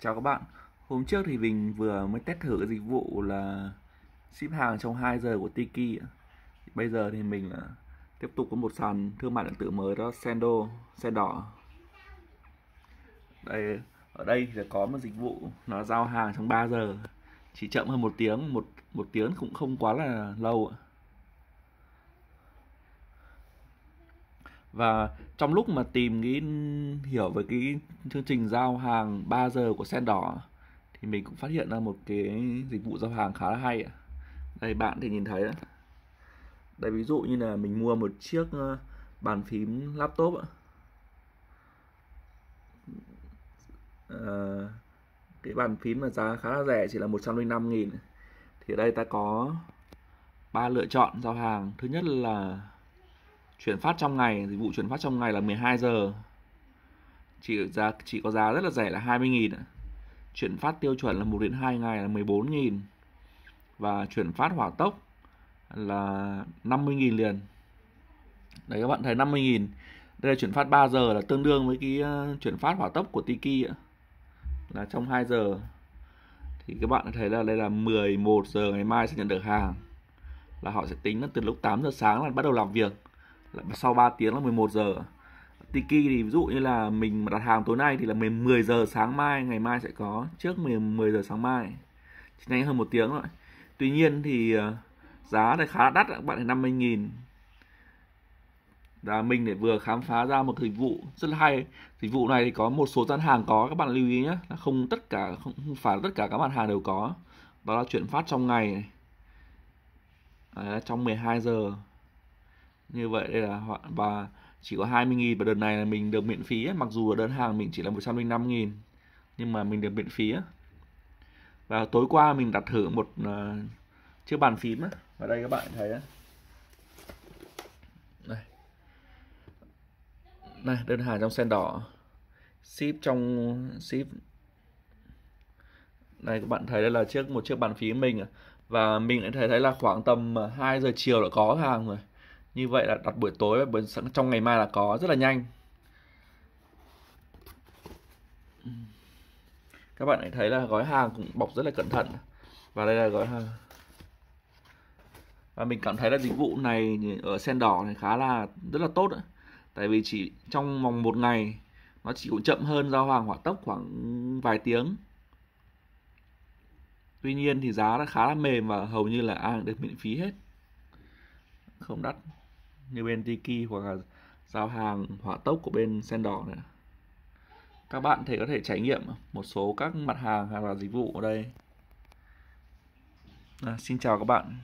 Chào các bạn Hôm trước thì mình vừa mới test thử cái dịch vụ là ship hàng trong 2 giờ của Tiki Bây giờ thì mình tiếp tục có một sàn thương mại điện tử mới đó Sendo, xe đỏ đây, Ở đây thì có một dịch vụ nó giao hàng trong 3 giờ Chỉ chậm hơn một tiếng, một, một tiếng cũng không quá là lâu ạ và trong lúc mà tìm cái hiểu về cái chương trình giao hàng 3 giờ của sen đỏ thì mình cũng phát hiện ra một cái dịch vụ giao hàng khá là hay đây bạn thì nhìn thấy đây ví dụ như là mình mua một chiếc ờ, bàn phím laptop ạ à, cái bàn phím mà giá khá là rẻ chỉ là 105 nghìn thì ở đây ta có ba lựa chọn giao hàng thứ nhất là chuyển phát trong ngày dịch vụ chuyển phát trong ngày là 12 giờ chỉ giá chỉ có giá rất là rẻ là 20.000 chuyển phát tiêu chuẩn là 1 đến 2 ngày là 14.000 và chuyển phát hỏa tốc là 50.000 liền đấy các bạn thấy 50.000 đây là chuyển phát 3 giờ là tương đương với cái ờ, chuyển phát hỏa tốc của Tiki ạ là trong 2 giờ thì các bạn thấy là đây là 11 giờ ngày mai sẽ nhận được hàng là họ sẽ tính là từ lúc 8 giờ sáng là bắt đầu làm việc sau 3 tiếng là 11 giờ Tiki thì ví dụ như là mình đặt hàng tối nay thì là 10 giờ sáng mai ngày mai sẽ có trước 10, 10 giờ sáng mai chỉ nhanh hơn một tiếng rồi tuy nhiên thì ờ, giá này khá là đắt các bạn là 50 nghìn là mình để vừa khám phá ra một dịch vụ rất là hay dịch vụ này thì có một số gian hàng có các bạn lưu ý nhé là không tất cả không phải tất cả các bạn hàng đều có đó là chuyển phát trong ngày này. Đấy, trong 12 giờ như vậy đây là và chỉ có 20.000 và đợt này là mình được miễn phí ấy. mặc dù ở đơn hàng mình chỉ là 105.000 nhưng mà mình được miễn phí ấy. và tối qua mình đặt thử một uh, chiếc bàn phím ấy. và đây các bạn thấy ấy. đây này đơn hàng trong sen đỏ ship trong ship này các bạn thấy đây là chiếc một chiếc bàn phím mình à. và mình lại thấy thấy là khoảng tầm 2 ờ, giờ chiều đã có hàng rồi như vậy là đặt buổi tối và buổi sáng trong ngày mai là có rất là nhanh các bạn hãy thấy là gói hàng cũng bọc rất là cẩn thận và đây là gói hàng và mình cảm thấy là dịch vụ này ở sen đỏ này khá là rất là tốt tại vì chỉ trong vòng một ngày nó chỉ cũng chậm hơn giao hàng hỏa tốc khoảng vài tiếng tuy nhiên thì giá nó khá là mềm và hầu như là ai được miễn phí hết không đắt như bên Tiki hoặc là giao hàng hỏa tốc của bên sen đỏ này các bạn thì có thể trải nghiệm một số các mặt hàng hoặc là dịch vụ ở đây à, xin chào các bạn